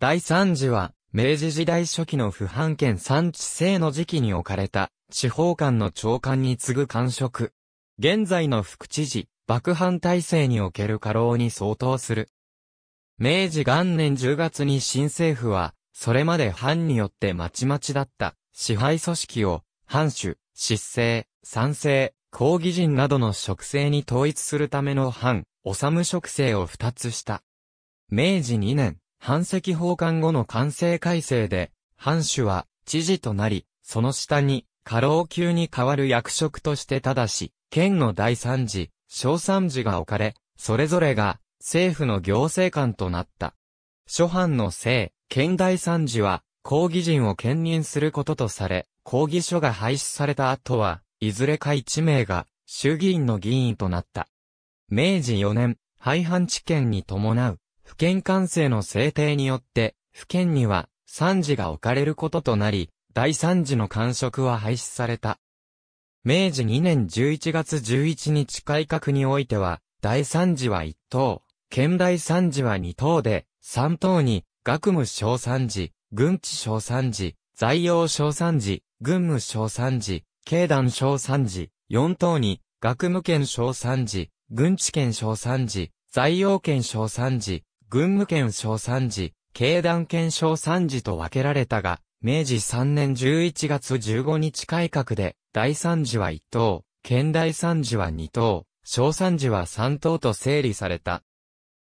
第三次は、明治時代初期の不判権三地制の時期に置かれた、地方官の長官に次ぐ官職。現在の副知事、幕藩体制における過労に相当する。明治元年10月に新政府は、それまで藩によってまちまちだった支配組織を、藩主、執政、賛成、抗議人などの職制に統一するための藩、治む職制を二つした。明治2年、藩籍奉還後の完成改正で、藩主は知事となり、その下に、過労級に代わる役職としてただし、県の第三次、小三次が置かれ、それぞれが政府の行政官となった。諸藩の姓、県第三次は、抗議人を兼任することとされ、抗議書が廃止された後は、いずれか1名が衆議院の議員となった。明治4年、廃藩置県に伴う府県管制の制定によって、府県には三事が置かれることとなり、第三次の官職は廃止された。明治2年11月11日改革においては、第三次は1等、県第三次は2等で、3等に、学務小三次、軍地小三次、在用小三次、軍務小三次、経団小三次、4等に、学務県小三次、軍地県小三次、在用県小三次、群務県小三寺、経団県小三寺と分けられたが、明治3年11月15日改革で、大三寺は1等、県大三寺は2等、小三寺は3等と整理された。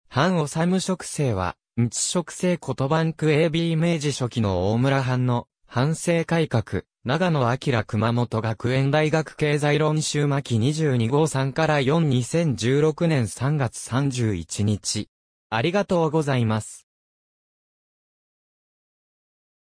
藩治む職制は、日職制ことばンク AB 明治初期の大村藩の、藩政改革、長野明熊本学園大学経済論集巻22号3から4 2016年3月31日。ありがとうございます。